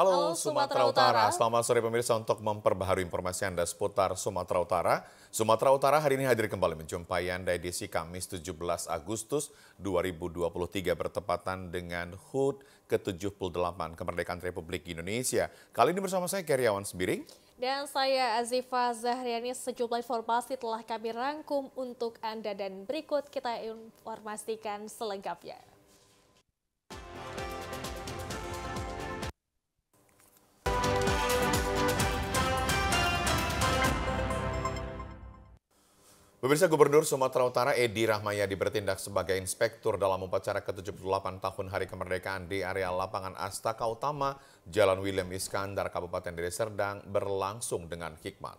Halo, Sumatera, Sumatera Utara. Utara. Selamat sore pemirsa untuk memperbaharui informasi Anda seputar Sumatera Utara. Sumatera Utara hari ini hadir kembali menjumpai Anda edisi Kamis 17 Agustus 2023 bertepatan dengan HUT ke-78 Kemerdekaan Republik Indonesia. Kali ini bersama saya Keryawan Sembiring. Dan saya Azifa Zahriani, sejumlah informasi telah kami rangkum untuk Anda dan berikut kita informasikan selengkapnya. Pemirsa Gubernur Sumatera Utara Edi Rahmayadi bertindak sebagai inspektur dalam upacara ke-78 tahun Hari Kemerdekaan di area lapangan Astaka Utama, Jalan William Iskandar, Kabupaten Deli Serdang berlangsung dengan hikmat.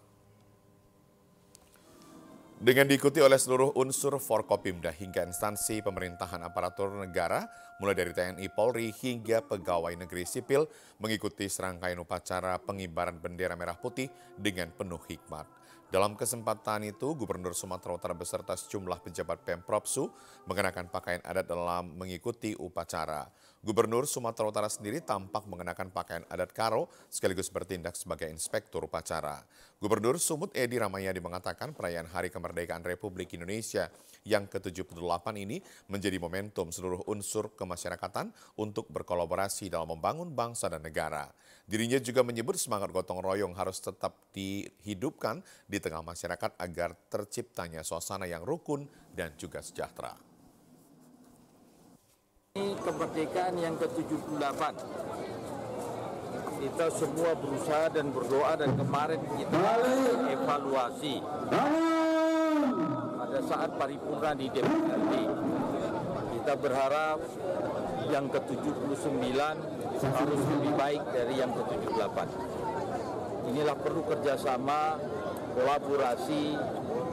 Dengan diikuti oleh seluruh unsur Forkopimda hingga instansi pemerintahan aparatur negara, mulai dari TNI Polri hingga pegawai negeri sipil, mengikuti serangkaian upacara pengibaran bendera merah putih dengan penuh hikmat. Dalam kesempatan itu, Gubernur Sumatera Utara beserta sejumlah pejabat Pemprov Su mengenakan pakaian adat dalam mengikuti upacara. Gubernur Sumatera Utara sendiri tampak mengenakan pakaian adat Karo sekaligus bertindak sebagai inspektur upacara. Gubernur Sumut Edi Ramayadi mengatakan perayaan Hari Kemerdekaan Republik Indonesia yang ke-78 ini menjadi momentum seluruh unsur kemasyarakatan untuk berkolaborasi dalam membangun bangsa dan negara. Dirinya juga menyebut semangat gotong royong harus tetap dihidupkan di tengah masyarakat agar terciptanya suasana yang rukun dan juga sejahtera. Ini kemerdekaan yang ke-78. Kita semua berusaha dan berdoa dan kemarin kita evaluasi pada saat paripurna di DPRD. Kita berharap yang ke-79 harus lebih baik dari yang ke-78. Inilah perlu kerjasama, kolaborasi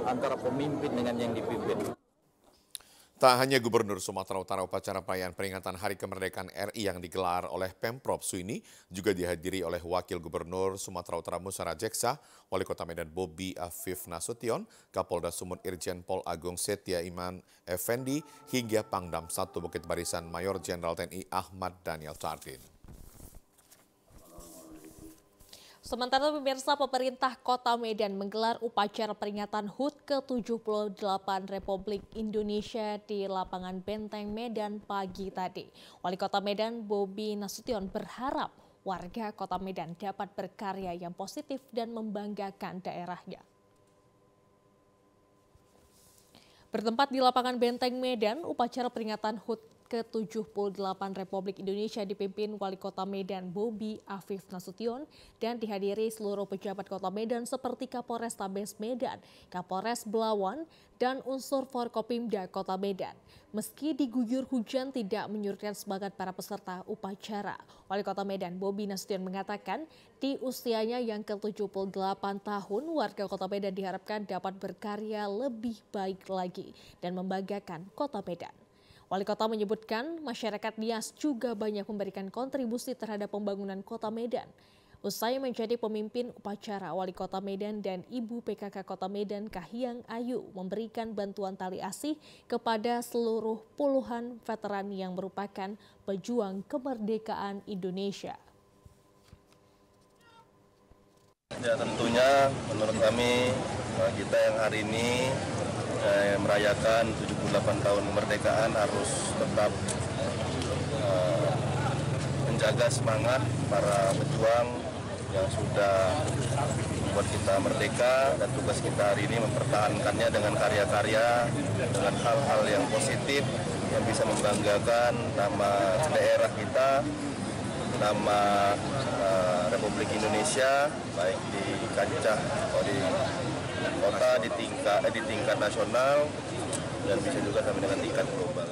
antara pemimpin dengan yang dipimpin. Tak hanya Gubernur Sumatera Utara upacara perayaan peringatan Hari Kemerdekaan RI yang digelar oleh Pemprov Suini juga dihadiri oleh Wakil Gubernur Sumatera Utara Musara Jeksa, Wali Kota Medan Bobi Afif Nasution, Kapolda Sumut Irjen Pol Agung Setia Iman Effendi, hingga Pangdam Satu Bukit Barisan Mayor Jenderal TNI Ahmad Daniel Cardin. Sementara pemirsa pemerintah kota Medan menggelar upacara peringatan HUT ke-78 Republik Indonesia di lapangan Benteng Medan pagi tadi. Wali kota Medan Bobi Nasution berharap warga kota Medan dapat berkarya yang positif dan membanggakan daerahnya. Bertempat di lapangan Benteng Medan, upacara peringatan HUT ke-78 Republik Indonesia dipimpin Wali Kota Medan Bobi Afif Nasution dan dihadiri seluruh pejabat Kota Medan seperti Kapolres Tabes Medan, Kapolres Belawan, dan unsur Forkopimda Kota Medan. Meski diguyur hujan tidak menyurutkan semangat para peserta upacara. Wali Kota Medan Bobi Nasution mengatakan di usianya yang ke-78 tahun warga Kota Medan diharapkan dapat berkarya lebih baik lagi dan membanggakan Kota Medan. Wali kota menyebutkan masyarakat Nias juga banyak memberikan kontribusi terhadap pembangunan kota Medan. Usai menjadi pemimpin upacara, Wali Kota Medan dan Ibu PKK Kota Medan Kahiyang Ayu memberikan bantuan tali asih kepada seluruh puluhan veteran yang merupakan pejuang kemerdekaan Indonesia. Ya tentunya menurut kami eh, kita yang hari ini eh, merayakan 78 tahun kemerdekaan harus tetap uh, menjaga semangat para pejuang yang sudah membuat kita merdeka dan tugas kita hari ini mempertahankannya dengan karya-karya, dengan hal-hal yang positif yang bisa membanggakan nama daerah kita, nama uh, Republik Indonesia baik di kancah atau di kota di tingkat eh, di tingkat nasional dan bisa juga sampai dengan ikan global.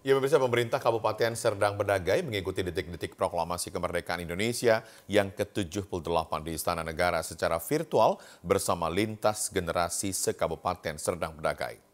Ya pemirsa pemerintah Kabupaten Serdang Bedagai mengikuti detik-detik proklamasi kemerdekaan Indonesia yang ke-78 di Istana Negara secara virtual bersama lintas generasi se Kabupaten Serdang Bedagai.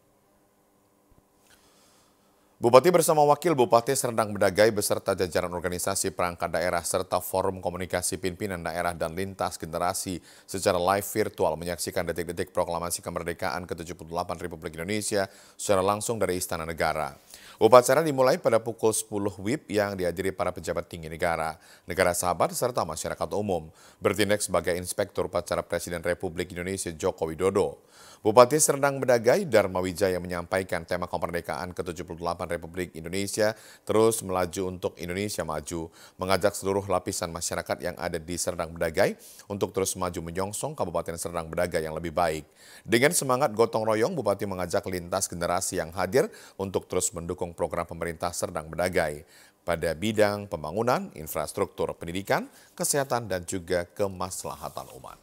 Bupati bersama Wakil Bupati Serendang Bedagai beserta jajaran organisasi perangkat daerah serta forum komunikasi pimpinan daerah dan lintas generasi secara live virtual menyaksikan detik-detik proklamasi kemerdekaan ke-78 Republik Indonesia secara langsung dari Istana Negara. Upacara dimulai pada pukul 10 WIB yang dihadiri para pejabat tinggi negara, negara sahabat serta masyarakat umum, bertindak sebagai inspektur upacara Presiden Republik Indonesia Joko Widodo. Bupati Serdang Bedagai Dharma Wijaya menyampaikan tema kemerdekaan ke-78 Republik Indonesia terus melaju untuk Indonesia maju, mengajak seluruh lapisan masyarakat yang ada di Serdang Bedagai untuk terus maju menyongsong Kabupaten Serdang Bedagai yang lebih baik. Dengan semangat gotong royong, Bupati mengajak lintas generasi yang hadir untuk terus mendukung program pemerintah Serdang Bedagai pada bidang pembangunan, infrastruktur pendidikan, kesehatan, dan juga kemaslahatan umat.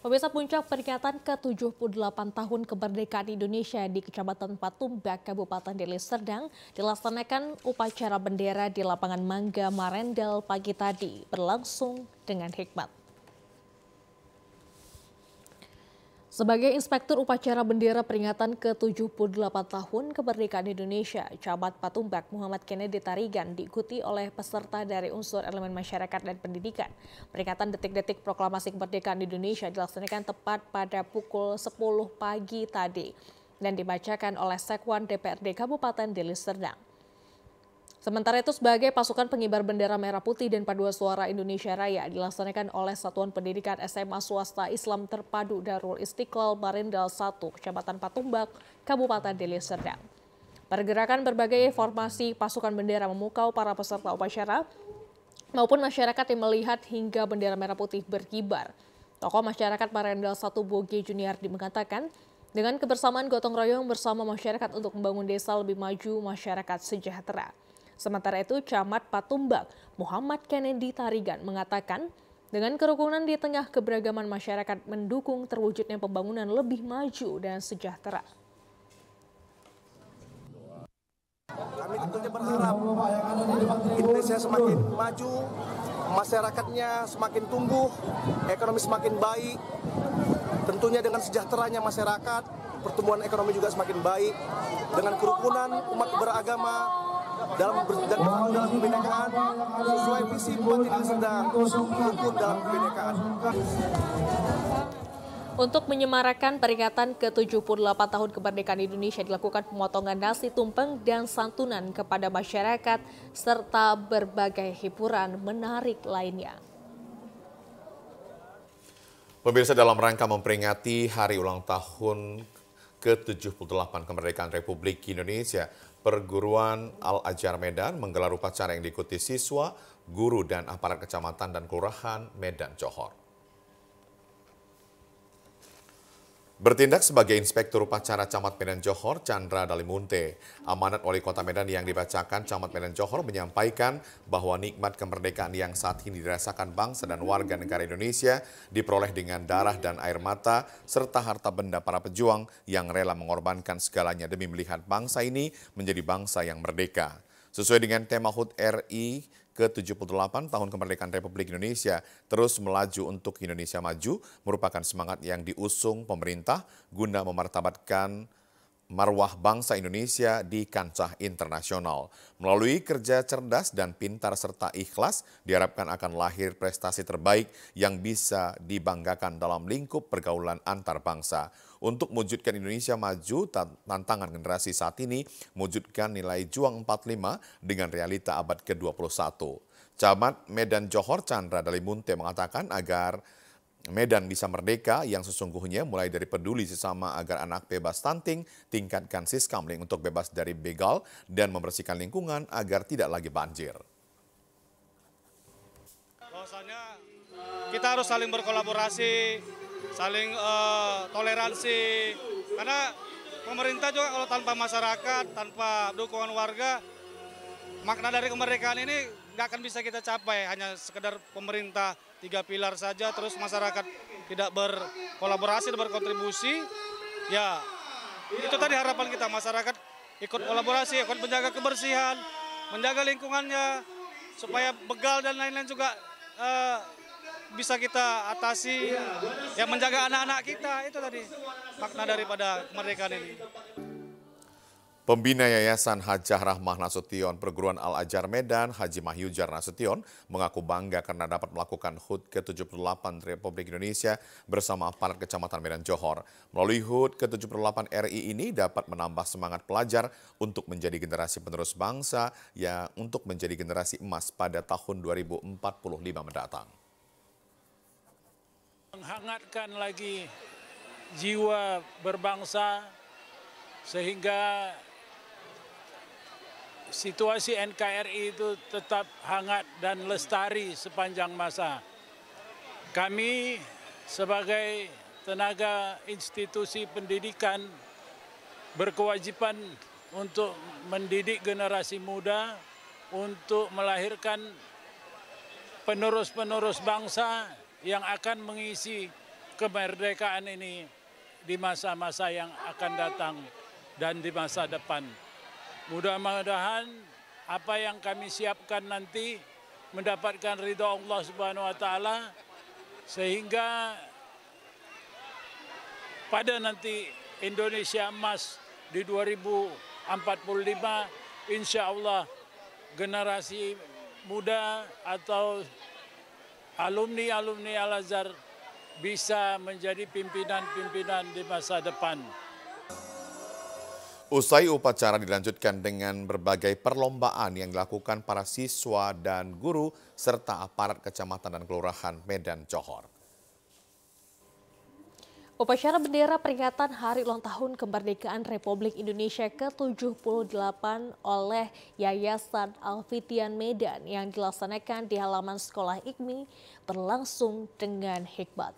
Pemirsa puncak peringatan ke-78 tahun kemerdekaan Indonesia di Kecamatan Patumbak, Kabupaten Deli Serdang dilaksanakan upacara bendera di lapangan Mangga Marendel pagi tadi berlangsung dengan hikmat. Sebagai Inspektur Upacara Bendera Peringatan ke-78 Tahun Kemerdekaan Indonesia, Camat Patumbak Muhammad Kennedy Tarigan diikuti oleh peserta dari unsur elemen masyarakat dan pendidikan. Peringatan detik-detik proklamasi kemerdekaan Indonesia dilaksanakan tepat pada pukul 10 pagi tadi dan dibacakan oleh Sekwan DPRD Kabupaten Deli Serdang. Sementara itu sebagai pasukan pengibar bendera merah putih dan paduan suara Indonesia Raya dilaksanakan oleh Satuan Pendidikan SMA Swasta Islam Terpadu Darul Istiqlal Marindal 1, Kecamatan Patumbak, Kabupaten Deli Serdang. Pergerakan berbagai formasi pasukan bendera memukau para peserta upacara maupun masyarakat yang melihat hingga bendera merah putih berkibar. Tokoh masyarakat Marindal 1 Boge Junior mengatakan, dengan kebersamaan gotong royong bersama masyarakat untuk membangun desa lebih maju, masyarakat sejahtera. Sementara itu, Camat Patumbak Muhammad Kennedy Tarigan mengatakan, dengan kerukunan di tengah keberagaman masyarakat mendukung terwujudnya pembangunan lebih maju dan sejahtera. Kami tentunya berharap Indonesia semakin maju, masyarakatnya semakin tumbuh, ekonomi semakin baik, tentunya dengan sejahteranya masyarakat, pertumbuhan ekonomi juga semakin baik, dengan kerukunan umat beragama, dalam dalam kebenekaan sesuai visi buat Indonesia rukun dalam kebenekaan. Untuk menyemarakan peringatan ke-78 tahun kemerdekaan Indonesia dilakukan pemotongan nasi tumpeng dan santunan kepada masyarakat serta berbagai hiburan menarik lainnya. Pemirsa dalam rangka memperingati hari ulang tahun ke-78 kemerdekaan Republik Indonesia, Perguruan Al-Ajar Medan menggelar upacara yang diikuti siswa, guru, dan aparat kecamatan dan kelurahan Medan Johor. Bertindak sebagai Inspektur Upacara Camat Medan Johor, Chandra Dalimunte, amanat Wali Kota Medan yang dibacakan Camat Medan Johor menyampaikan bahwa nikmat kemerdekaan yang saat ini dirasakan bangsa dan warga negara Indonesia diperoleh dengan darah dan air mata serta harta benda para pejuang yang rela mengorbankan segalanya demi melihat bangsa ini menjadi bangsa yang merdeka. Sesuai dengan tema HUT RI ke-78 tahun kemerdekaan Republik Indonesia terus melaju untuk Indonesia Maju merupakan semangat yang diusung pemerintah guna memartabatkan marwah bangsa Indonesia di kancah internasional. Melalui kerja cerdas dan pintar serta ikhlas, diharapkan akan lahir prestasi terbaik yang bisa dibanggakan dalam lingkup pergaulan antar bangsa. Untuk mewujudkan Indonesia maju, tantangan generasi saat ini mewujudkan nilai juang 45 dengan realita abad ke-21. Camat Medan Johor Chandra Dalimunte mengatakan agar Medan bisa merdeka yang sesungguhnya mulai dari peduli sesama agar anak bebas stunting, tingkatkan siskamling untuk bebas dari begal dan membersihkan lingkungan agar tidak lagi banjir. Bahwasanya kita harus saling berkolaborasi, saling uh, toleransi. Karena pemerintah juga kalau tanpa masyarakat, tanpa dukungan warga, makna dari kemerdekaan ini nggak akan bisa kita capai. Hanya sekedar pemerintah tiga pilar saja, terus masyarakat tidak berkolaborasi, berkontribusi, ya itu tadi harapan kita masyarakat ikut kolaborasi, ikut menjaga kebersihan, menjaga lingkungannya, supaya begal dan lain-lain juga uh, bisa kita atasi ya menjaga anak-anak kita itu tadi makna daripada mereka ini. Pembina Yayasan Hajah Rahmah Nasution Perguruan Al-Ajar Medan, Haji Mahyujar Nasution, mengaku bangga karena dapat melakukan HUT ke-78 Republik Indonesia bersama aparat Kecamatan Medan Johor. Melalui HUT ke-78 RI ini dapat menambah semangat pelajar untuk menjadi generasi penerus bangsa yang untuk menjadi generasi emas pada tahun 2045 mendatang menghangatkan lagi jiwa berbangsa sehingga situasi NKRI itu tetap hangat dan lestari sepanjang masa. Kami sebagai tenaga institusi pendidikan berkewajiban untuk mendidik generasi muda untuk melahirkan penerus-penerus bangsa yang akan mengisi kemerdekaan ini di masa-masa yang akan datang dan di masa depan. Mudah-mudahan apa yang kami siapkan nanti mendapatkan ridho Allah Subhanahu wa taala sehingga pada nanti Indonesia emas di 2045 insya Allah generasi muda atau alumni-alumni Al-Azhar bisa menjadi pimpinan-pimpinan di masa depan. Usai upacara dilanjutkan dengan berbagai perlombaan yang dilakukan para siswa dan guru serta aparat kecamatan dan kelurahan Medan Johor. Upacara bendera peringatan Hari Ulang Tahun Kemerdekaan Republik Indonesia ke-78 oleh Yayasan Alfitian Medan yang dilaksanakan di halaman sekolah IKMI berlangsung dengan hikmat.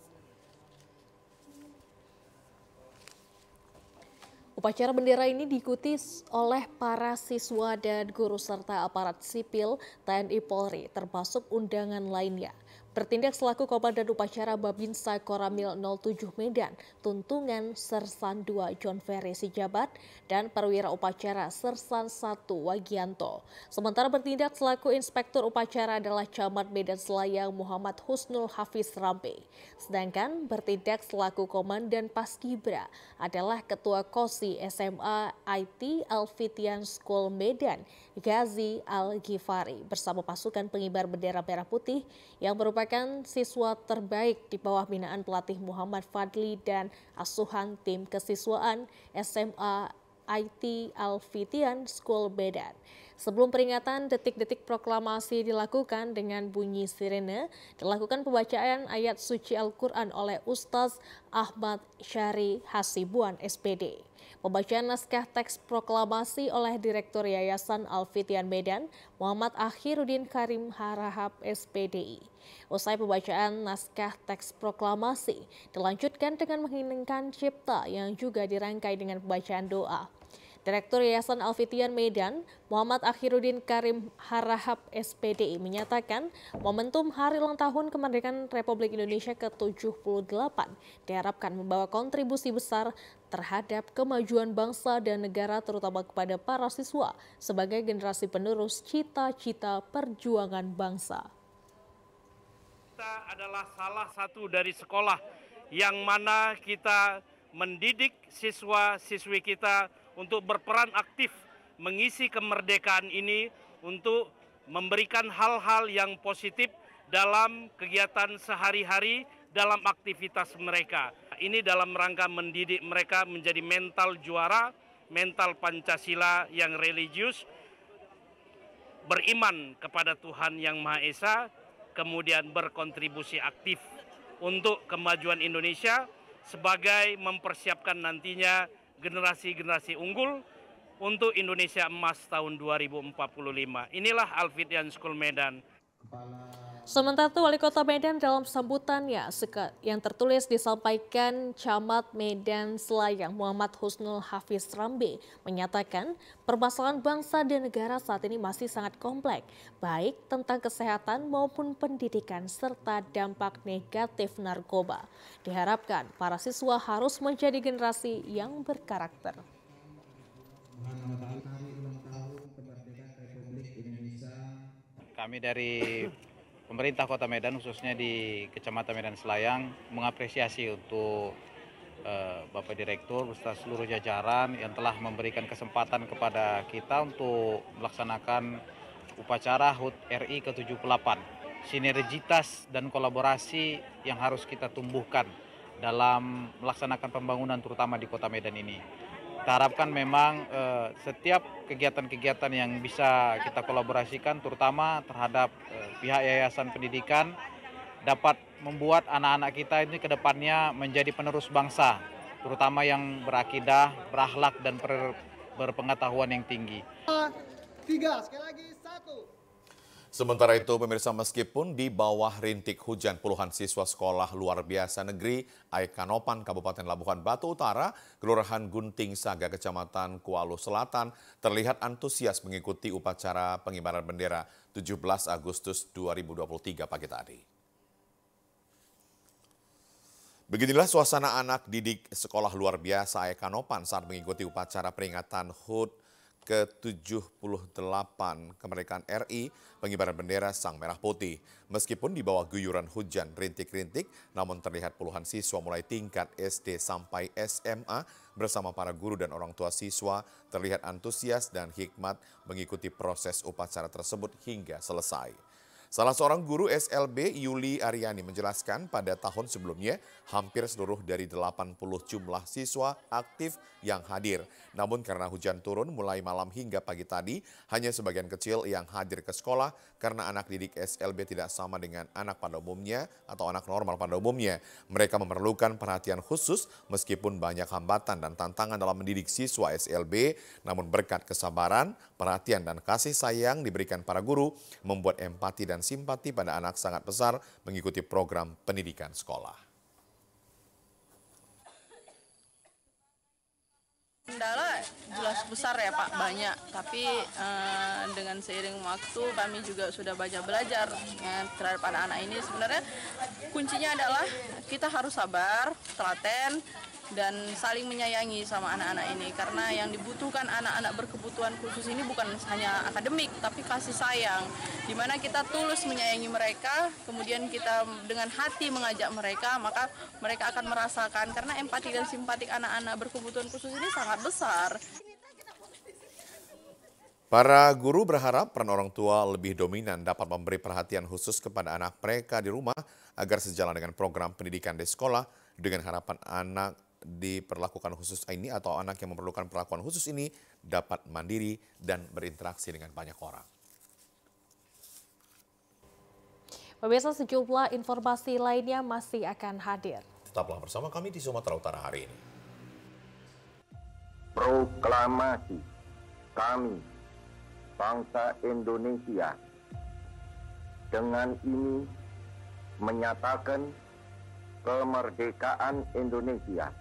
Upacara bendera ini diikuti oleh para siswa dan guru serta aparat sipil TNI Polri termasuk undangan lainnya. Bertindak selaku Komandan Upacara Babinsa Koramil 07 Medan, Tuntungan Sersan 2 John Ferry Sijabat, dan Perwira Upacara Sersan 1 Wagianto. Sementara bertindak selaku Inspektur Upacara adalah Camat Medan Selayang Muhammad Husnul Hafiz Rampe. Sedangkan bertindak selaku Komandan Paskibra adalah Ketua Kosi SMA IT Alfitian School Medan, Gazi Al-Ghifari, bersama pasukan pengibar bendera merah putih yang merupakan merupakan siswa terbaik di bawah binaan pelatih Muhammad Fadli dan asuhan tim kesiswaan SMA IT Alfitian School Medan. Sebelum peringatan detik-detik proklamasi dilakukan dengan bunyi sirene, dilakukan pembacaan ayat suci Al-Quran oleh Ustaz Ahmad Syari Hasibuan SPD. Pembacaan naskah teks proklamasi oleh Direktur Yayasan Alfitian Medan, Muhammad Akhirudin Karim Harahap SPDI. Usai pembacaan naskah teks proklamasi, dilanjutkan dengan menginginkan cipta yang juga dirangkai dengan pembacaan doa. Direktur Yayasan Alfitian Medan, Muhammad Akhiruddin Karim Harahap SPDI menyatakan momentum Hari Ulang Tahun Kemerdekaan Republik Indonesia ke-78 diharapkan membawa kontribusi besar terhadap kemajuan bangsa dan negara terutama kepada para siswa sebagai generasi penerus cita-cita perjuangan bangsa. Kita adalah salah satu dari sekolah yang mana kita mendidik siswa-siswi kita untuk berperan aktif mengisi kemerdekaan ini untuk memberikan hal-hal yang positif dalam kegiatan sehari-hari dalam aktivitas mereka. Ini dalam rangka mendidik mereka menjadi mental juara, mental Pancasila yang religius, beriman kepada Tuhan Yang Maha Esa, kemudian berkontribusi aktif untuk kemajuan Indonesia sebagai mempersiapkan nantinya generasi-generasi unggul untuk Indonesia emas tahun 2045. Inilah Alfitian School Medan. Kepala Sementara itu Wali Kota Medan dalam sambutannya yang tertulis disampaikan Camat Medan Selayang Muhammad Husnul Hafiz Rambe menyatakan permasalahan bangsa dan negara saat ini masih sangat kompleks baik tentang kesehatan maupun pendidikan serta dampak negatif narkoba. Diharapkan para siswa harus menjadi generasi yang berkarakter. Kami dari pemerintah Kota Medan khususnya di Kecamatan Medan Selayang mengapresiasi untuk eh, Bapak Direktur beserta seluruh jajaran yang telah memberikan kesempatan kepada kita untuk melaksanakan upacara HUT RI ke-78. Sinergitas dan kolaborasi yang harus kita tumbuhkan dalam melaksanakan pembangunan terutama di Kota Medan ini. Kita harapkan memang eh, setiap kegiatan-kegiatan yang bisa kita kolaborasikan terutama terhadap eh, pihak yayasan pendidikan dapat membuat anak-anak kita ini ke depannya menjadi penerus bangsa, terutama yang berakidah, berakhlak dan ber, berpengetahuan yang tinggi. Tiga, sekali lagi, satu. Sementara itu, pemirsa meskipun di bawah rintik hujan puluhan siswa sekolah luar biasa negeri Aikanopan Kabupaten Labuhan Batu Utara, Kelurahan Gunting Saga Kecamatan Kualo Selatan terlihat antusias mengikuti upacara pengibaran bendera 17 Agustus 2023 pagi tadi. Beginilah suasana anak didik sekolah luar biasa Aikanopan saat mengikuti upacara peringatan HUT ke-78 kemerdekaan RI pengibaran bendera Sang Merah Putih. Meskipun di bawah guyuran hujan rintik-rintik, namun terlihat puluhan siswa mulai tingkat SD sampai SMA bersama para guru dan orang tua siswa terlihat antusias dan hikmat mengikuti proses upacara tersebut hingga selesai. Salah seorang guru SLB Yuli Ariani menjelaskan pada tahun sebelumnya hampir seluruh dari 80 jumlah siswa aktif yang hadir. Namun karena hujan turun mulai malam hingga pagi tadi, hanya sebagian kecil yang hadir ke sekolah karena anak didik SLB tidak sama dengan anak pada umumnya atau anak normal pada umumnya. Mereka memerlukan perhatian khusus meskipun banyak hambatan dan tantangan dalam mendidik siswa SLB, namun berkat kesabaran, perhatian dan kasih sayang diberikan para guru membuat empati dan dan simpati pada anak sangat besar mengikuti program pendidikan sekolah. Kendala jelas besar ya Pak, banyak. Tapi eh, dengan seiring waktu kami juga sudah banyak belajar ya, terhadap anak-anak ini. Sebenarnya kuncinya adalah kita harus sabar, telaten, dan saling menyayangi sama anak-anak ini karena yang dibutuhkan anak-anak berkebutuhan khusus ini bukan hanya akademik tapi kasih sayang dimana kita tulus menyayangi mereka kemudian kita dengan hati mengajak mereka maka mereka akan merasakan karena empati dan simpatik anak-anak berkebutuhan khusus ini sangat besar Para guru berharap peran orang tua lebih dominan dapat memberi perhatian khusus kepada anak mereka di rumah agar sejalan dengan program pendidikan di sekolah dengan harapan anak diperlakukan khusus ini atau anak yang memerlukan perlakuan khusus ini dapat mandiri dan berinteraksi dengan banyak orang. Pemirsa sejumlah informasi lainnya masih akan hadir. Tetaplah bersama kami di Sumatera Utara hari ini. Proklamasi kami bangsa Indonesia dengan ini menyatakan kemerdekaan Indonesia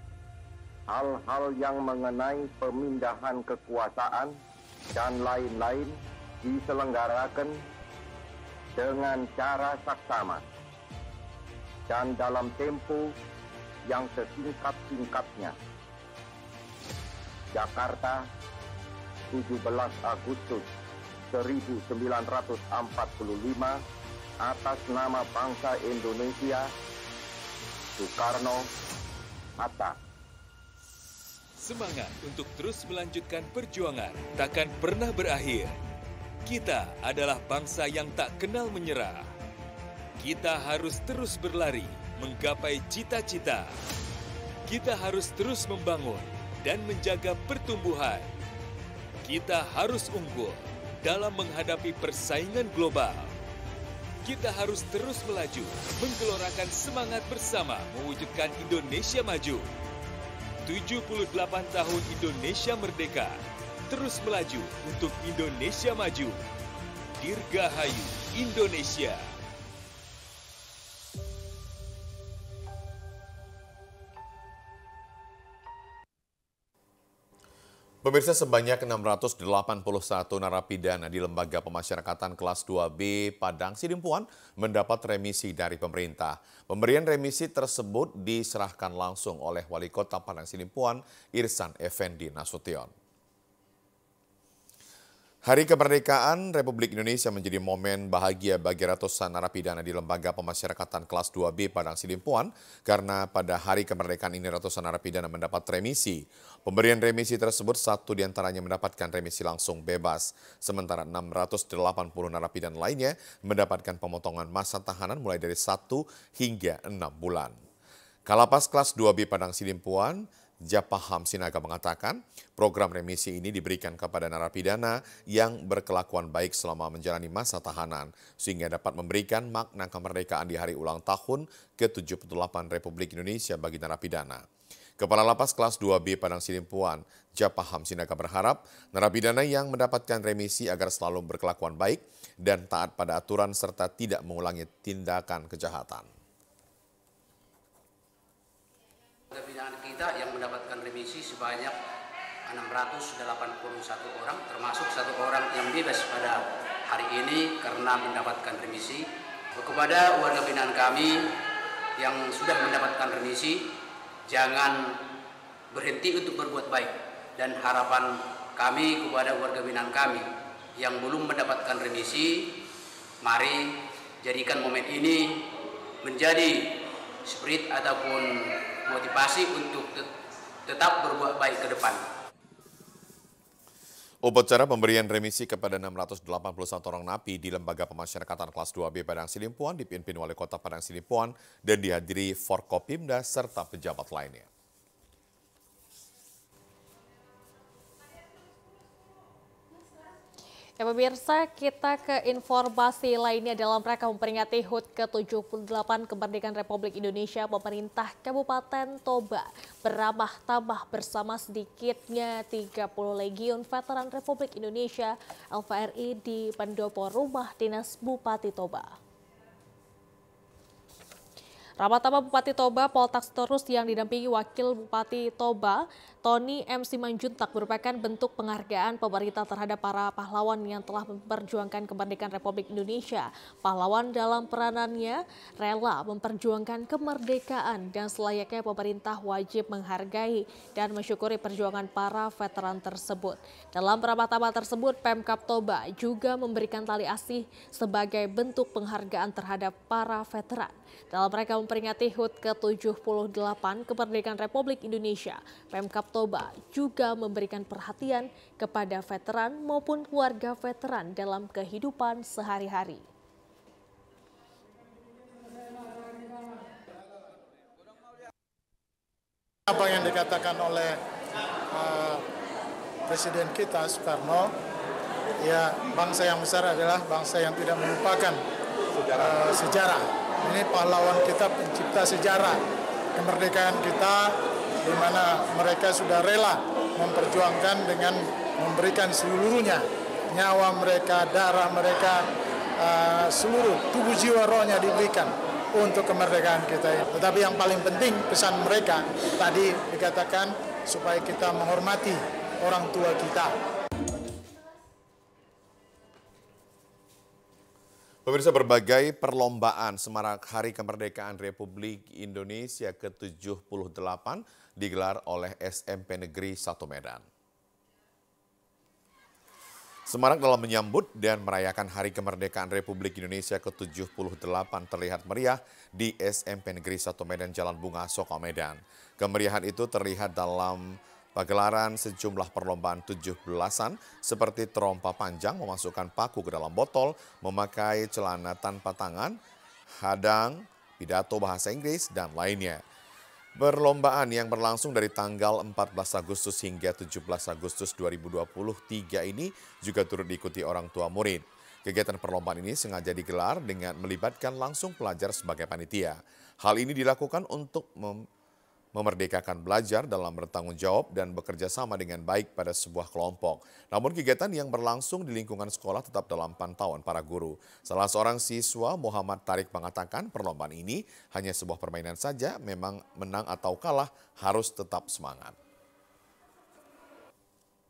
hal-hal yang mengenai pemindahan kekuasaan dan lain-lain diselenggarakan dengan cara saksama dan dalam tempo yang sesingkat-singkatnya. Jakarta, 17 Agustus 1945 atas nama bangsa Indonesia, Soekarno, Hatta. Semangat untuk terus melanjutkan perjuangan takkan pernah berakhir. Kita adalah bangsa yang tak kenal menyerah. Kita harus terus berlari menggapai cita-cita. Kita harus terus membangun dan menjaga pertumbuhan. Kita harus unggul dalam menghadapi persaingan global. Kita harus terus melaju, menggelorakan semangat bersama mewujudkan Indonesia maju. 78 tahun Indonesia Merdeka terus melaju untuk Indonesia maju. Dirgahayu Indonesia. Pemirsa sebanyak 681 narapidana di Lembaga Pemasyarakatan Kelas 2B Padang Sidimpuan mendapat remisi dari pemerintah. Pemberian remisi tersebut diserahkan langsung oleh Wali Kota Padang Sidimpuan, Irsan Effendi Nasution. Hari kemerdekaan Republik Indonesia menjadi momen bahagia bagi ratusan narapidana di Lembaga Pemasyarakatan Kelas 2B Padang Sidimpuan karena pada hari kemerdekaan ini ratusan narapidana mendapat remisi. Pemberian remisi tersebut satu diantaranya mendapatkan remisi langsung bebas, sementara 680 narapidana lainnya mendapatkan pemotongan masa tahanan mulai dari 1 hingga 6 bulan. Kalapas kelas 2B Padang Sidimpuan Japaham Sinaga mengatakan program remisi ini diberikan kepada narapidana yang berkelakuan baik selama menjalani masa tahanan sehingga dapat memberikan makna kemerdekaan di hari ulang tahun ke-78 Republik Indonesia bagi narapidana. Kepala Lapas Kelas 2B Padang Sidimpuan, Japaham Sinaga berharap narapidana yang mendapatkan remisi agar selalu berkelakuan baik dan taat pada aturan serta tidak mengulangi tindakan kejahatan. terpidana kita yang mendapatkan remisi sebanyak 681 orang termasuk satu orang yang bebas pada hari ini karena mendapatkan remisi kepada warga binaan kami yang sudah mendapatkan remisi jangan berhenti untuk berbuat baik dan harapan kami kepada warga binaan kami yang belum mendapatkan remisi mari jadikan momen ini menjadi spirit ataupun motivasi untuk tetap berbuat baik ke depan. Upacara pemberian remisi kepada 681 orang napi di Lembaga Pemasyarakatan Kelas 2B Padang Silimpuan dipimpin Wali Kota Padang Silimpuan dan dihadiri Forkopimda serta pejabat lainnya. Ya pemirsa, kita ke informasi lainnya dalam rangka memperingati HUT ke-78 kemerdekaan Republik Indonesia, pemerintah Kabupaten Toba beramah tambah bersama sedikitnya 30 legion veteran Republik Indonesia LVRI di pendopo rumah dinas Bupati Toba. Rapat Bupati Toba, Poltak Torus yang didampingi Wakil Bupati Toba, Tony M. Simanjuntak merupakan bentuk penghargaan pemerintah terhadap para pahlawan yang telah memperjuangkan kemerdekaan Republik Indonesia. Pahlawan dalam peranannya rela memperjuangkan kemerdekaan dan selayaknya pemerintah wajib menghargai dan mensyukuri perjuangan para veteran tersebut. Dalam rapat-rapat tersebut, Pemkap Toba juga memberikan tali asih sebagai bentuk penghargaan terhadap para veteran. Dalam mereka memperingati HUT ke-78 kemerdekaan Republik Indonesia, Pemkap Toba juga memberikan perhatian kepada veteran maupun keluarga veteran dalam kehidupan sehari-hari. Apa yang dikatakan oleh uh, Presiden kita Soekarno, ya bangsa yang besar adalah bangsa yang tidak melupakan uh, sejarah. Ini pahlawan kita pencipta sejarah kemerdekaan kita di mana mereka sudah rela memperjuangkan dengan memberikan seluruhnya nyawa mereka, darah mereka, eh, seluruh tubuh jiwa rohnya diberikan untuk kemerdekaan kita. Tetapi yang paling penting pesan mereka tadi dikatakan supaya kita menghormati orang tua kita. Pemirsa berbagai perlombaan semarak Hari Kemerdekaan Republik Indonesia ke-78 digelar oleh SMP Negeri Satu Medan. Semarang dalam menyambut dan merayakan Hari Kemerdekaan Republik Indonesia ke-78 terlihat meriah di SMP Negeri Satu Medan Jalan Bunga Soko Medan. Kemeriahan itu terlihat dalam pagelaran sejumlah perlombaan 17-an seperti trompa panjang memasukkan paku ke dalam botol, memakai celana tanpa tangan, hadang, pidato bahasa Inggris, dan lainnya. Perlombaan yang berlangsung dari tanggal 14 Agustus hingga 17 Agustus 2023 ini juga turut diikuti orang tua murid. Kegiatan perlombaan ini sengaja digelar dengan melibatkan langsung pelajar sebagai panitia. Hal ini dilakukan untuk memerdekakan belajar dalam bertanggung jawab dan bekerja sama dengan baik pada sebuah kelompok. Namun kegiatan yang berlangsung di lingkungan sekolah tetap dalam pantauan para guru. Salah seorang siswa Muhammad Tarik mengatakan perlombaan ini hanya sebuah permainan saja, memang menang atau kalah harus tetap semangat.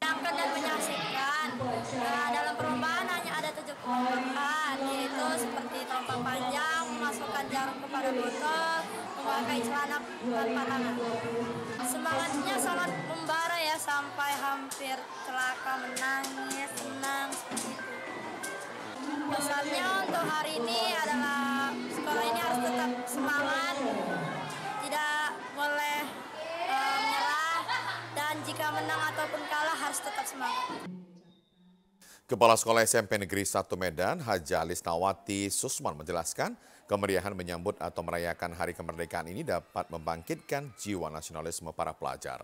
Dan menyaksikan nah, dalam perlombaan ada tujuh perlombaan yaitu seperti tongkat panjang, memasukkan jarum kepada botol, memakai celana tanpa tangan. Semangatnya sangat membara ya sampai hampir celaka menangis, senang seperti itu. Pesannya untuk hari ini adalah sekolah ini harus tetap semangat, tidak boleh uh, menyerah, dan jika menang ataupun kalah harus tetap semangat. Kepala Sekolah SMP Negeri 1 Medan, Haji Alis Nawati Susman menjelaskan, Kemeriahan menyambut atau merayakan hari kemerdekaan ini dapat membangkitkan jiwa nasionalisme para pelajar.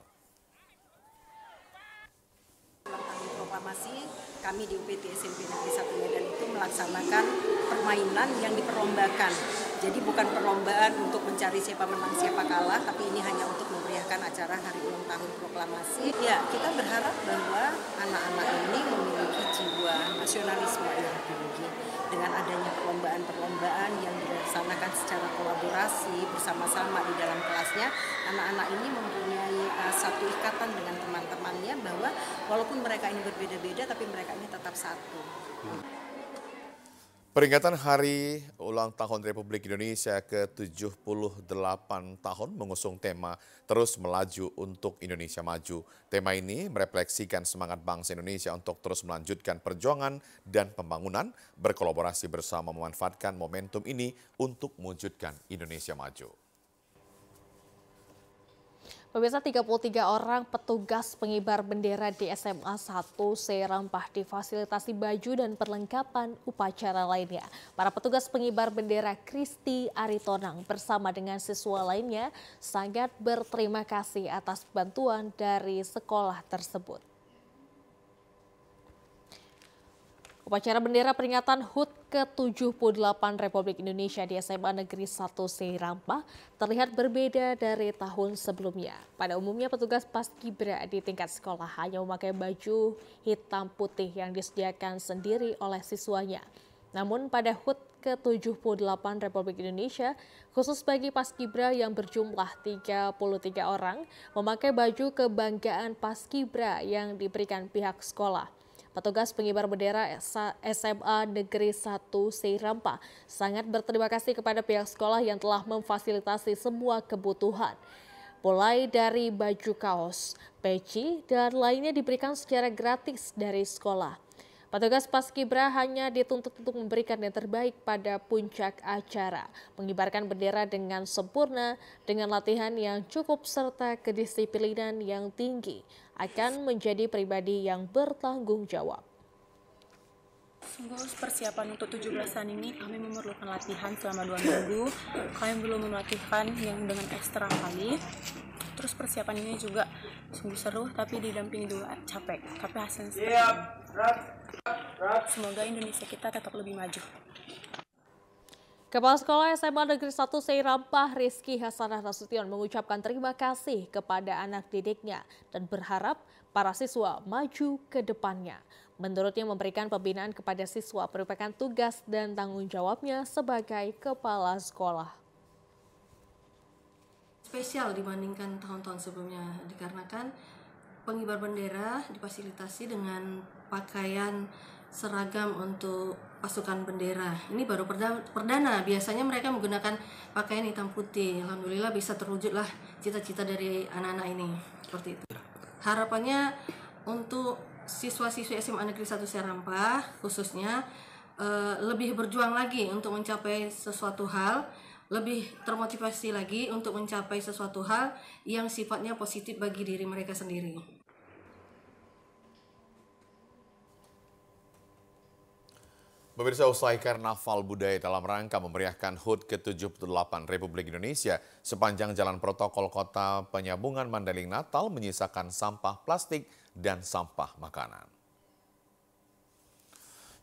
proklamasi kami di UPT SMP Negeri 1 Medan itu melaksanakan permainan yang diperlombakan. Jadi bukan perlombaan untuk mencari siapa menang siapa kalah, tapi ini hanya untuk memeriahkan acara hari ulang tahun proklamasi. Ya, kita berharap bahwa anak-anak ini memiliki jiwa nasionalisme yang tinggi dengan adanya perlombaan-perlombaan yang dilaksanakan secara kolaborasi bersama-sama di dalam kelasnya, anak-anak ini mempunyai uh, satu ikatan dengan teman-temannya bahwa walaupun mereka ini berbeda-beda tapi mereka ini tetap satu. Hmm. Peringatan Hari Ulang Tahun Republik Indonesia ke-78 tahun mengusung tema Terus Melaju untuk Indonesia Maju. Tema ini merefleksikan semangat bangsa Indonesia untuk terus melanjutkan perjuangan dan pembangunan, berkolaborasi bersama memanfaatkan momentum ini untuk mewujudkan Indonesia Maju. Pemirsa 33 orang petugas pengibar bendera di SMA 1 Serampah difasilitasi baju dan perlengkapan upacara lainnya. Para petugas pengibar bendera Kristi Aritonang bersama dengan siswa lainnya sangat berterima kasih atas bantuan dari sekolah tersebut. Upacara bendera peringatan HUT ke-78 Republik Indonesia di SMA Negeri 1 Seirampa terlihat berbeda dari tahun sebelumnya. Pada umumnya petugas paskibra di tingkat sekolah hanya memakai baju hitam putih yang disediakan sendiri oleh siswanya. Namun pada HUT ke-78 Republik Indonesia, khusus bagi Paskibra yang berjumlah 33 orang, memakai baju kebanggaan Paskibra yang diberikan pihak sekolah. Petugas pengibar bendera SMA Negeri 1 Seirampa sangat berterima kasih kepada pihak sekolah yang telah memfasilitasi semua kebutuhan mulai dari baju kaos, peci, dan lainnya diberikan secara gratis dari sekolah. Petugas Paskibra hanya dituntut untuk memberikan yang terbaik pada puncak acara, mengibarkan bendera dengan sempurna dengan latihan yang cukup serta kedisiplinan yang tinggi akan menjadi pribadi yang bertanggung jawab. Sungguh persiapan untuk 17-an ini kami memerlukan latihan selama dua minggu. Kami belum melatihkan yang dengan ekstra kali terus persiapannya juga sungguh seru tapi didampingi juga ah, capek tapi hasilnya semoga Indonesia kita tetap lebih maju Kepala Sekolah SMA Negeri 1 Seirampah Rizky Hasanah Nasution mengucapkan terima kasih kepada anak didiknya dan berharap para siswa maju ke depannya. Menurutnya memberikan pembinaan kepada siswa merupakan tugas dan tanggung jawabnya sebagai kepala sekolah spesial dibandingkan tahun-tahun sebelumnya dikarenakan pengibar bendera difasilitasi dengan pakaian seragam untuk pasukan bendera. Ini baru perdana, Biasanya mereka menggunakan pakaian hitam putih. Alhamdulillah bisa terwujudlah cita-cita dari anak-anak ini seperti itu. Harapannya untuk siswa siswa SMA Negeri 1 Serampah khususnya eh, lebih berjuang lagi untuk mencapai sesuatu hal lebih termotivasi lagi untuk mencapai sesuatu hal yang sifatnya positif bagi diri mereka sendiri. Pemirsa usai karnaval budaya dalam rangka memeriahkan HUT ke-78 Republik Indonesia, sepanjang jalan protokol kota penyambungan Mandaling Natal menyisakan sampah plastik dan sampah makanan.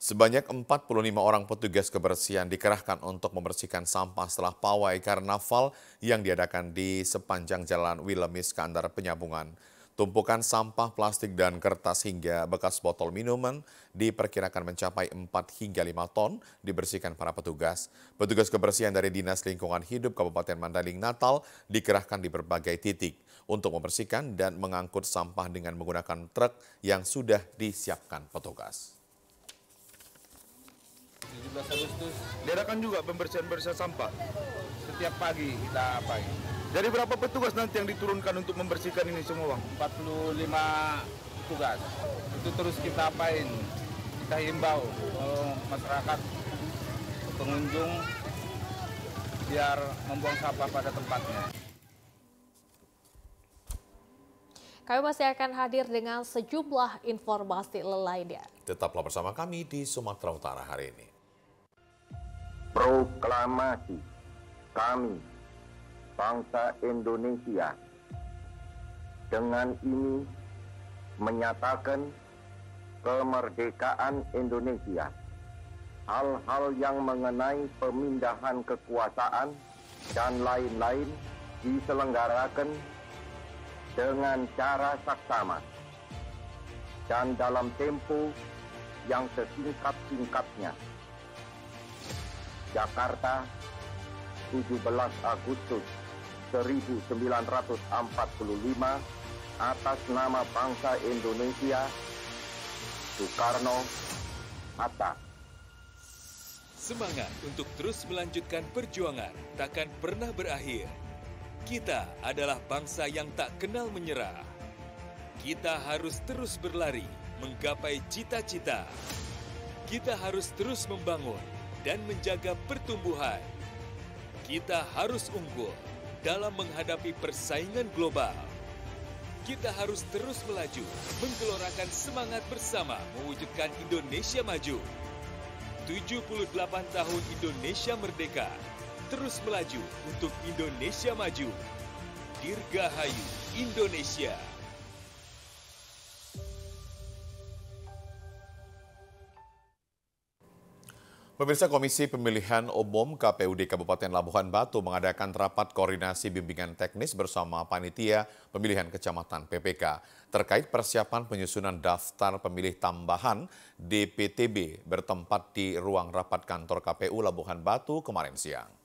Sebanyak 45 orang petugas kebersihan dikerahkan untuk membersihkan sampah setelah pawai karnaval yang diadakan di sepanjang jalan ke Iskandar Penyambungan. Tumpukan sampah plastik dan kertas hingga bekas botol minuman diperkirakan mencapai 4 hingga 5 ton dibersihkan para petugas. Petugas kebersihan dari Dinas Lingkungan Hidup Kabupaten Mandaling Natal dikerahkan di berbagai titik untuk membersihkan dan mengangkut sampah dengan menggunakan truk yang sudah disiapkan petugas. 17 Agustus diadakan juga pembersihan-bersihan sampah setiap pagi kita pagi jadi berapa petugas nanti yang diturunkan untuk membersihkan ini semua bang? 45 petugas itu terus kita apain kita himbau masyarakat pengunjung biar membuang sampah pada tempatnya. Kami masih akan hadir dengan sejumlah informasi lainnya. Tetaplah bersama kami di Sumatera Utara hari ini proklamasi kami bangsa Indonesia dengan ini menyatakan kemerdekaan Indonesia hal-hal yang mengenai pemindahan kekuasaan dan lain-lain diselenggarakan dengan cara saksama dan dalam tempo yang sesingkat-singkatnya. Jakarta 17 Agustus 1945 atas nama bangsa Indonesia Soekarno Hatta. Semangat untuk terus melanjutkan perjuangan takkan pernah berakhir. Kita adalah bangsa yang tak kenal menyerah. Kita harus terus berlari menggapai cita-cita. Kita harus terus membangun dan menjaga pertumbuhan. Kita harus unggul dalam menghadapi persaingan global. Kita harus terus melaju, menggelorakan semangat bersama mewujudkan Indonesia maju. 78 tahun Indonesia Merdeka, terus melaju untuk Indonesia maju. Dirgahayu Indonesia. Pemirsa Komisi Pemilihan Umum KPUD Kabupaten Labuhan Batu mengadakan rapat koordinasi bimbingan teknis bersama panitia pemilihan kecamatan PPK terkait persiapan penyusunan daftar pemilih tambahan DPTB bertempat di ruang rapat kantor KPU Labuhan Batu kemarin siang.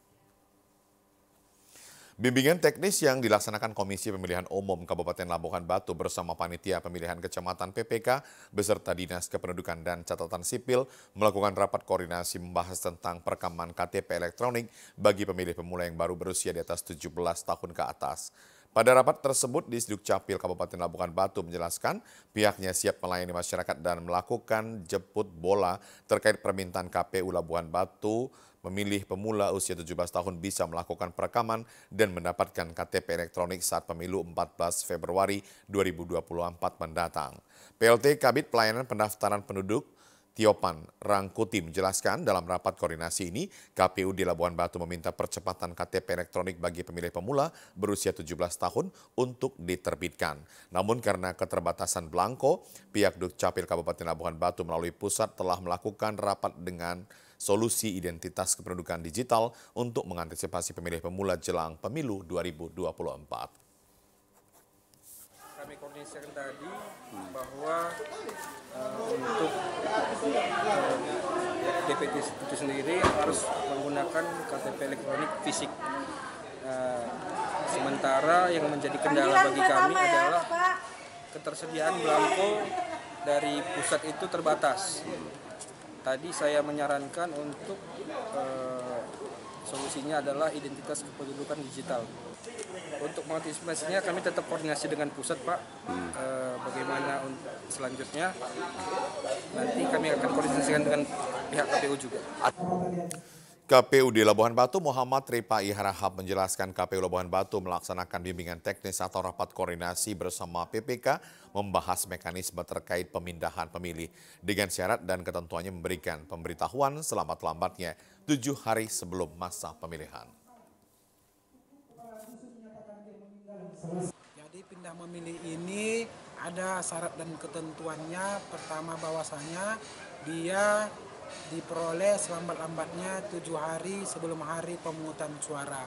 Bimbingan teknis yang dilaksanakan Komisi Pemilihan Umum Kabupaten Labuhan Batu bersama Panitia Pemilihan Kecamatan PPK beserta Dinas Kependudukan dan Catatan Sipil melakukan rapat koordinasi membahas tentang perekaman KTP elektronik bagi pemilih pemula yang baru berusia di atas 17 tahun ke atas. Pada rapat tersebut di Capil Kabupaten Labuhan Batu menjelaskan pihaknya siap melayani masyarakat dan melakukan jemput bola terkait permintaan KPU Labuhan Batu memilih pemula usia 17 tahun bisa melakukan perekaman dan mendapatkan KTP elektronik saat pemilu 14 Februari 2024 mendatang. PLT Kabit Pelayanan Pendaftaran Penduduk Tiopan Rangkuti menjelaskan dalam rapat koordinasi ini, KPU di Labuan Batu meminta percepatan KTP elektronik bagi pemilih pemula berusia 17 tahun untuk diterbitkan. Namun karena keterbatasan blanko, pihak Dukcapil Kabupaten Labuan Batu melalui pusat telah melakukan rapat dengan solusi identitas kependudukan digital untuk mengantisipasi pemilih pemula jelang pemilu 2024 kami koordinasikan tadi bahwa uh, untuk uh, eh, DPT itu sendiri harus menggunakan KTP elektronik fisik. Uh, sementara yang menjadi kendala bagi kami ya, adalah ketersediaan belangko dari pusat itu terbatas tadi saya menyarankan untuk eh, solusinya adalah identitas kependudukan digital. Untuk mengantisipasinya kami tetap koordinasi dengan pusat Pak, hmm. e, bagaimana selanjutnya nanti kami akan koordinasikan dengan pihak KPU juga. KPU di Labuhan Batu Muhammad Ripa Iharahab menjelaskan KPU Labuhan Batu melaksanakan bimbingan teknis atau rapat koordinasi bersama PPK membahas mekanisme terkait pemindahan pemilih dengan syarat dan ketentuannya memberikan pemberitahuan selamat lambatnya tujuh hari sebelum masa pemilihan. Jadi pindah memilih ini ada syarat dan ketentuannya. Pertama bahwasanya dia diperoleh selambat-lambatnya tujuh hari sebelum hari pemungutan suara.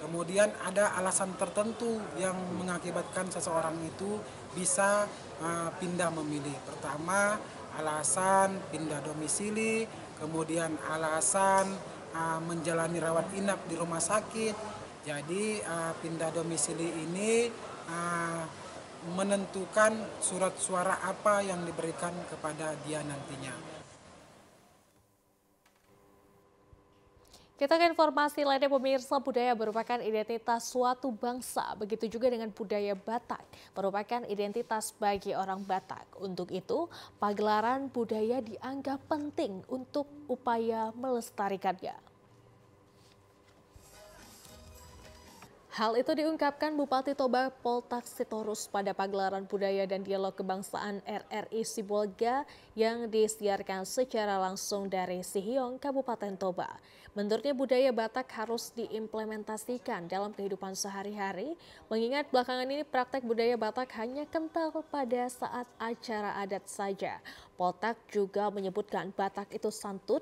Kemudian ada alasan tertentu yang mengakibatkan seseorang itu bisa eh, pindah memilih. Pertama, alasan pindah domisili, kemudian alasan eh, menjalani rawat inap di rumah sakit. Jadi eh, pindah domisili ini menentukan surat suara apa yang diberikan kepada dia nantinya. Kita ke informasi lainnya pemirsa, budaya merupakan identitas suatu bangsa, begitu juga dengan budaya Batak, merupakan identitas bagi orang Batak. Untuk itu, pagelaran budaya dianggap penting untuk upaya melestarikannya. Hal itu diungkapkan Bupati Toba Poltak Sitorus pada pagelaran budaya dan dialog kebangsaan RRI Sibolga yang disiarkan secara langsung dari Sihiong, Kabupaten Toba. Menurutnya budaya Batak harus diimplementasikan dalam kehidupan sehari-hari, mengingat belakangan ini praktek budaya Batak hanya kental pada saat acara adat saja. Poltak juga menyebutkan Batak itu santun,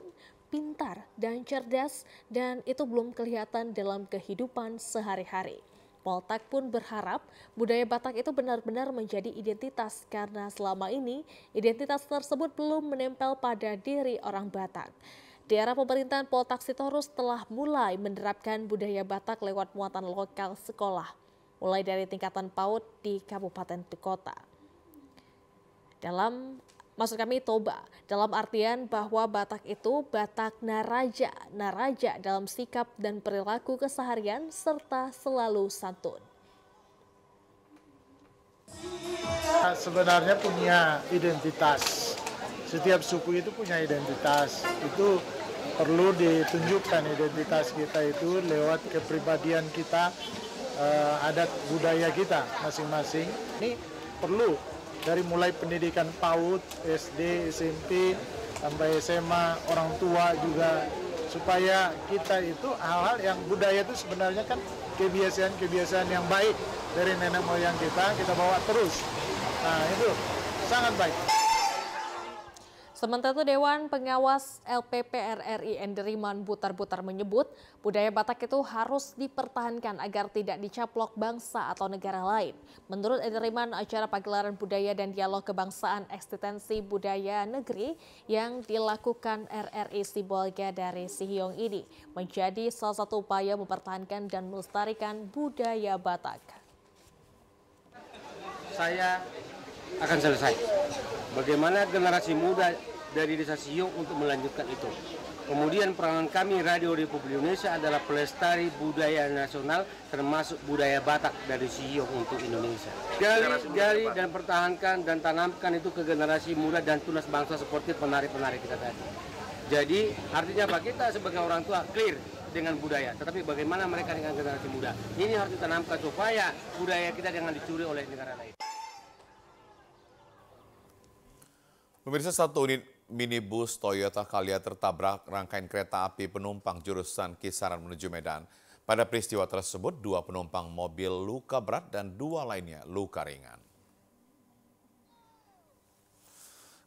pintar dan cerdas dan itu belum kelihatan dalam kehidupan sehari-hari. Poltek pun berharap budaya Batak itu benar-benar menjadi identitas karena selama ini identitas tersebut belum menempel pada diri orang Batak. Di era pemerintahan Poltak Sitorus telah mulai menerapkan budaya Batak lewat muatan lokal sekolah, mulai dari tingkatan PAUD di Kabupaten Kota. Dalam maksud kami Toba. Dalam artian bahwa Batak itu Batak Naraja, Naraja dalam sikap dan perilaku keseharian serta selalu santun. Sebenarnya punya identitas. Setiap suku itu punya identitas. Itu perlu ditunjukkan identitas kita itu lewat kepribadian kita, eh, adat budaya kita masing-masing. Ini perlu dari mulai pendidikan PAUD, SD, SMP, sampai SMA, orang tua juga supaya kita itu hal-hal yang budaya itu sebenarnya kan kebiasaan-kebiasaan yang baik dari nenek moyang kita kita bawa terus. Nah itu sangat baik. Sementara itu Dewan Pengawas LPPRRI RRI Enderiman Butar-Butar menyebut budaya Batak itu harus dipertahankan agar tidak dicaplok bangsa atau negara lain. Menurut Enderiman, acara pagelaran budaya dan dialog kebangsaan eksistensi budaya negeri yang dilakukan RRI Sibolga dari Sihiong ini menjadi salah satu upaya mempertahankan dan melestarikan budaya Batak. Saya akan selesai. Bagaimana generasi muda dari desa Siung untuk melanjutkan itu. Kemudian peranan kami Radio Republik Indonesia adalah pelestari budaya nasional termasuk budaya Batak dari Siung untuk Indonesia. Gali, gali dan pertahankan dan tanamkan itu ke generasi muda dan tunas bangsa seperti penari-penari kita tadi. Jadi artinya apa? Kita sebagai orang tua clear dengan budaya, tetapi bagaimana mereka dengan generasi muda. Ini harus ditanamkan supaya budaya kita jangan dicuri oleh negara lain. Pemirsa satu unit minibus Toyota Calya tertabrak rangkaian kereta api penumpang jurusan Kisaran menuju Medan. Pada peristiwa tersebut, dua penumpang mobil luka berat dan dua lainnya luka ringan.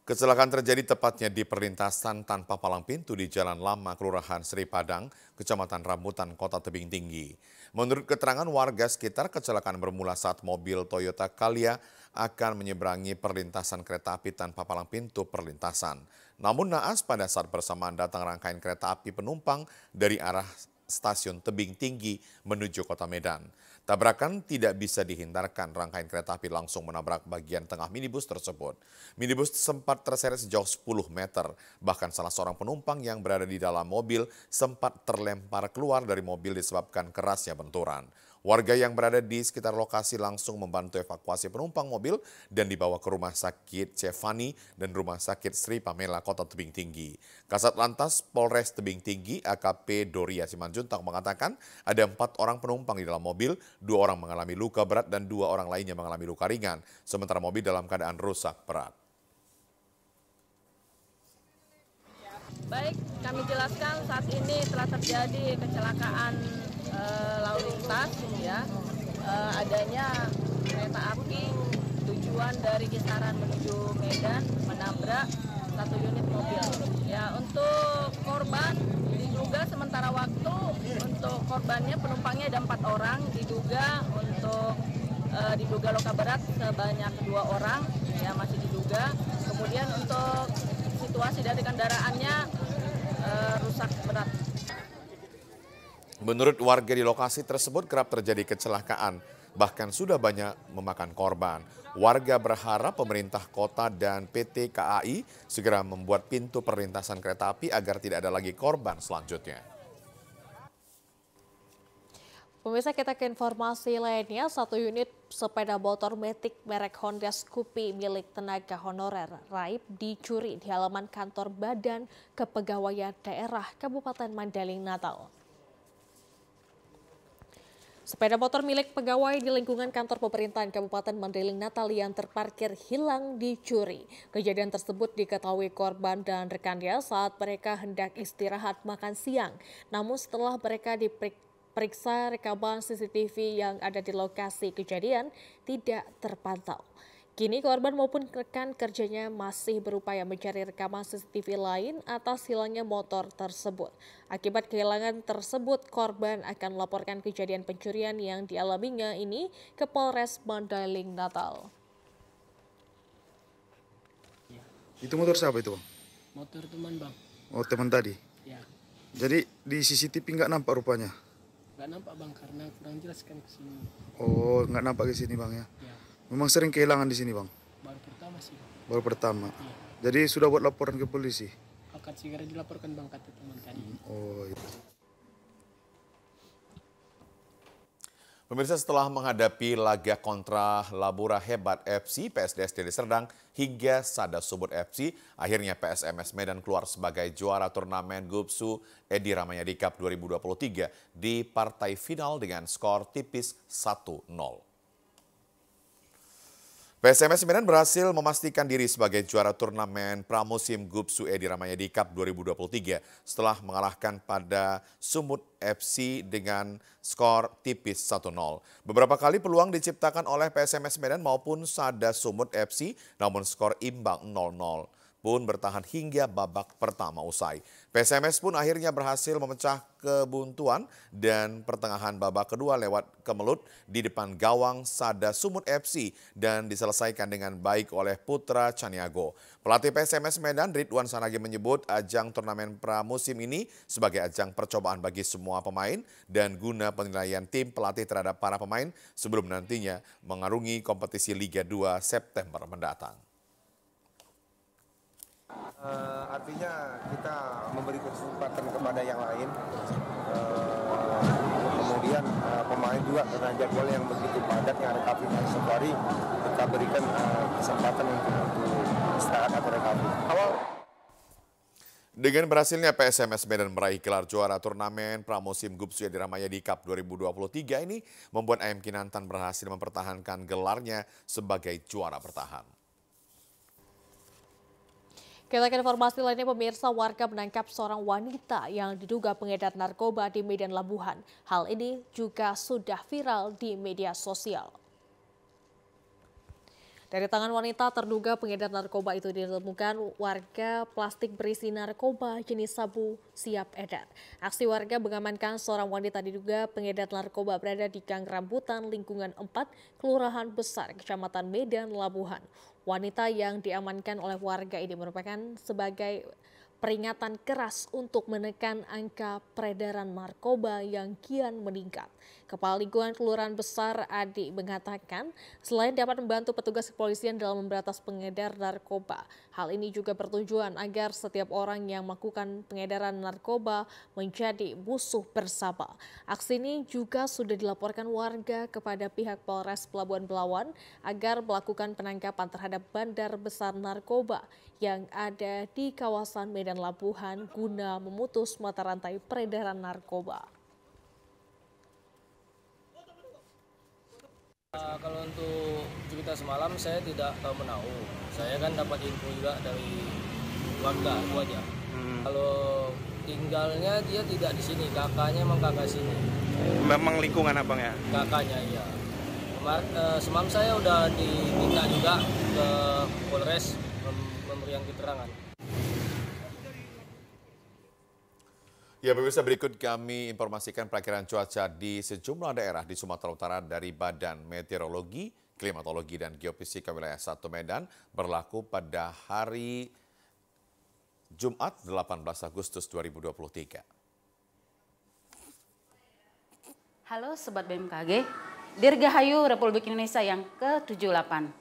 Kecelakaan terjadi tepatnya di perlintasan tanpa palang pintu di Jalan Lama, Kelurahan Sri Padang, Kecamatan Rambutan, Kota Tebing Tinggi. Menurut keterangan warga sekitar, kecelakaan bermula saat mobil Toyota Calya akan menyeberangi perlintasan kereta api tanpa palang pintu perlintasan. Namun naas pada saat bersamaan datang rangkaian kereta api penumpang dari arah stasiun Tebing Tinggi menuju kota Medan. Tabrakan tidak bisa dihindarkan, rangkaian kereta api langsung menabrak bagian tengah minibus tersebut. Minibus sempat terseret sejauh 10 meter, bahkan salah seorang penumpang yang berada di dalam mobil sempat terlempar keluar dari mobil disebabkan kerasnya benturan. Warga yang berada di sekitar lokasi langsung membantu evakuasi penumpang mobil dan dibawa ke rumah sakit Cefani dan rumah sakit Sri Pamela Kota Tebing Tinggi. Kasat Lantas Polres Tebing Tinggi AKP Doria Simanjuntak mengatakan ada empat orang penumpang di dalam mobil, dua orang mengalami luka berat dan dua orang lainnya mengalami luka ringan, sementara mobil dalam keadaan rusak berat. Baik, kami jelaskan saat ini telah terjadi kecelakaan Eh, lalu lintas ya uh, adanya kereta api tujuan dari Kisaran menuju Medan menabrak satu unit mobil. Ya untuk korban diduga sementara waktu untuk korbannya penumpangnya ada empat orang diduga untuk uh, diduga luka berat sebanyak dua orang ya masih diduga. Kemudian untuk situasi dari kendaraannya uh, rusak berat. Menurut warga di lokasi tersebut kerap terjadi kecelakaan, bahkan sudah banyak memakan korban. Warga berharap pemerintah kota dan PT KAI segera membuat pintu perlintasan kereta api agar tidak ada lagi korban selanjutnya. Pemirsa kita ke informasi lainnya, satu unit sepeda motor metik merek Honda Scoopy milik tenaga honorer Raib dicuri di halaman kantor Badan Kepegawaian Daerah Kabupaten Mandaling Natal. Sepeda motor milik pegawai di lingkungan kantor pemerintahan Kabupaten Mandailing Natal yang terparkir hilang dicuri. Kejadian tersebut diketahui korban dan rekannya saat mereka hendak istirahat makan siang. Namun setelah mereka diperiksa rekaman CCTV yang ada di lokasi kejadian tidak terpantau. Kini korban maupun rekan kerjanya masih berupaya mencari rekaman CCTV lain atas hilangnya motor tersebut. Akibat kehilangan tersebut, korban akan melaporkan kejadian pencurian yang dialaminya ini ke Polres Mandailing Natal. Itu motor siapa itu, Bang? Motor teman, Bang. Oh, teman tadi? Ya. Jadi di CCTV nggak nampak rupanya? Nggak nampak, Bang, karena kurang jelas kan ke sini. Oh, nggak nampak ke sini, Bang, ya? Ya. Memang sering kehilangan di sini, Bang? Baru pertama sih. Bang. Baru pertama. Iya. Jadi sudah buat laporan ke polisi? Akan segera dilaporkan Bang kata teman tadi. Oh, iya. Pemirsa setelah menghadapi laga kontra Labura Hebat FC, PSDS Deli Serdang hingga Sada Subur FC, akhirnya PSMS Medan keluar sebagai juara turnamen Gupsu Edi Ramayadi Cup 2023 di partai final dengan skor tipis 1-0. PSMS Medan berhasil memastikan diri sebagai juara turnamen pramusim Gub Edi Ramayadi Cup 2023 setelah mengalahkan pada Sumut FC dengan skor tipis 1-0. Beberapa kali peluang diciptakan oleh PSMS Medan maupun Sada Sumut FC namun skor imbang 0-0 pun bertahan hingga babak pertama usai. PSMS pun akhirnya berhasil memecah kebuntuan dan pertengahan babak kedua lewat kemelut di depan gawang Sada Sumut FC dan diselesaikan dengan baik oleh Putra Caniago. Pelatih PSMS Medan Ridwan Sanagi menyebut ajang turnamen pramusim ini sebagai ajang percobaan bagi semua pemain dan guna penilaian tim pelatih terhadap para pemain sebelum nantinya mengarungi kompetisi Liga 2 September mendatang. Eh, artinya kita memberi kesempatan kepada yang lain. Eh, kemudian eh, pemain juga karena jadwal yang begitu padat yang recovery esok hari kita berikan kesempatan untuk, untuk istirahat atau rekapi. dengan berhasilnya PSMS Medan meraih gelar juara turnamen pramusim yang Diramaya di Cup 2023 ini membuat AM Kinantan berhasil mempertahankan gelarnya sebagai juara bertahan. Kita ke informasi lainnya pemirsa warga menangkap seorang wanita yang diduga pengedar narkoba di Medan Labuhan. Hal ini juga sudah viral di media sosial. Dari tangan wanita terduga pengedar narkoba itu ditemukan warga plastik berisi narkoba jenis sabu siap edar. Aksi warga mengamankan seorang wanita diduga pengedar narkoba berada di Gang Rambutan lingkungan 4, Kelurahan Besar, Kecamatan Medan, Labuhan. Wanita yang diamankan oleh warga ini merupakan sebagai peringatan keras untuk menekan angka peredaran narkoba yang kian meningkat. Kepala Lingkungan Kelurahan Besar Adi mengatakan, selain dapat membantu petugas kepolisian dalam memberantas pengedar narkoba, hal ini juga bertujuan agar setiap orang yang melakukan pengedaran narkoba menjadi musuh bersama. Aksi ini juga sudah dilaporkan warga kepada pihak Polres Pelabuhan Belawan agar melakukan penangkapan terhadap bandar besar narkoba yang ada di kawasan Medan Labuhan guna memutus mata rantai peredaran narkoba. Eh, kalau untuk cerita semalam saya tidak tahu menahu. Saya kan dapat info juga dari warga, itu aja. Hmm. Kalau tinggalnya dia tidak di sini, kakaknya memang kakak sini. Memang lingkungan apa ya? Kakaknya iya. Kemar eh, semalam saya udah diminta juga ke Polres mem yang keterangan. Ya pemirsa berikut kami informasikan perakiran cuaca di sejumlah daerah di Sumatera Utara dari Badan Meteorologi, Klimatologi dan Geofisika Wilayah 1 Medan berlaku pada hari Jumat 18 Agustus 2023. Halo Sobat BMKG, Dirgahayu Republik Indonesia yang ke-78.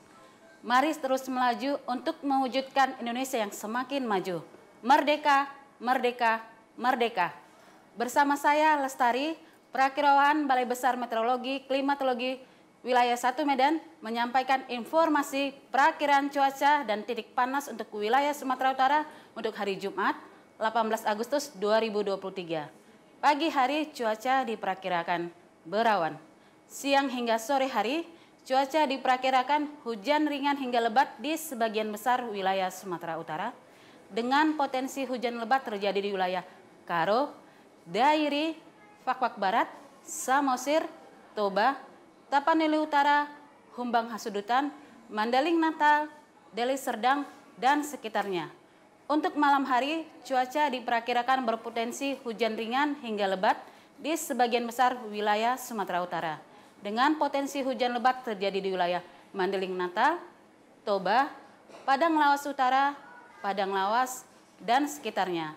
Mari terus melaju untuk mewujudkan Indonesia yang semakin maju. Merdeka, merdeka, merdeka. Bersama saya Lestari, Prakirawan Balai Besar Meteorologi Klimatologi Wilayah 1 Medan menyampaikan informasi prakiraan cuaca dan titik panas untuk wilayah Sumatera Utara untuk hari Jumat 18 Agustus 2023. Pagi hari cuaca diperkirakan berawan. Siang hingga sore hari cuaca diperkirakan hujan ringan hingga lebat di sebagian besar wilayah Sumatera Utara dengan potensi hujan lebat terjadi di wilayah Karo, Dairi, Fakfak Barat, Samosir, Toba, Tapanuli Utara, Humbang Hasudutan, Mandaling Natal, Deli Serdang, dan sekitarnya. Untuk malam hari, cuaca diperkirakan berpotensi hujan ringan hingga lebat di sebagian besar wilayah Sumatera Utara. Dengan potensi hujan lebat terjadi di wilayah Mandeling Natal, Toba, Padang Lawas Utara, Padang Lawas, dan sekitarnya.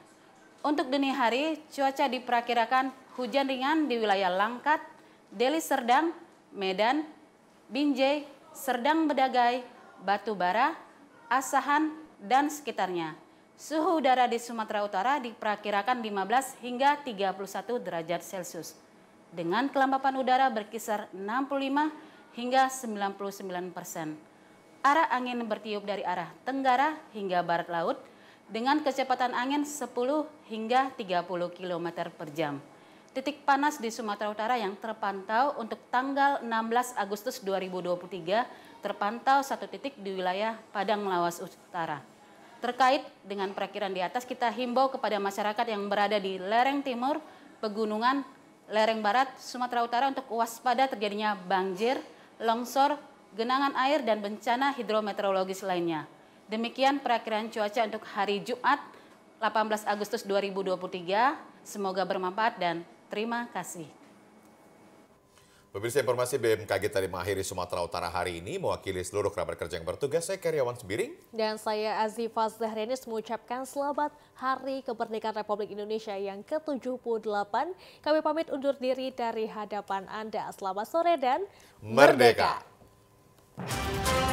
Untuk dini hari, cuaca diperkirakan hujan ringan di wilayah Langkat, Deli Serdang, Medan, Binjai, Serdang Bedagai, Batubara, Asahan, dan sekitarnya. Suhu udara di Sumatera Utara diperkirakan 15 hingga 31 derajat Celcius dengan kelembapan udara berkisar 65 hingga 99 persen. Arah angin bertiup dari arah tenggara hingga barat laut dengan kecepatan angin 10 hingga 30 km per jam. Titik panas di Sumatera Utara yang terpantau untuk tanggal 16 Agustus 2023 terpantau satu titik di wilayah Padang Lawas Utara. Terkait dengan perakiran di atas, kita himbau kepada masyarakat yang berada di lereng timur, pegunungan, lereng barat, Sumatera Utara untuk waspada terjadinya banjir, longsor, genangan air, dan bencana hidrometeorologis lainnya. Demikian perakiran cuaca untuk hari Jumat 18 Agustus 2023. Semoga bermanfaat dan terima kasih. Pemirsa informasi BMKG tadi mengakhiri Sumatera Utara hari ini mewakili seluruh kerabat kerja yang bertugas. Saya Karyawan Sembiring. Dan saya Azifah Zahrenis mengucapkan selamat Hari Kemerdekaan Republik Indonesia yang ke-78. Kami pamit undur diri dari hadapan Anda. Selamat sore dan merdeka. merdeka.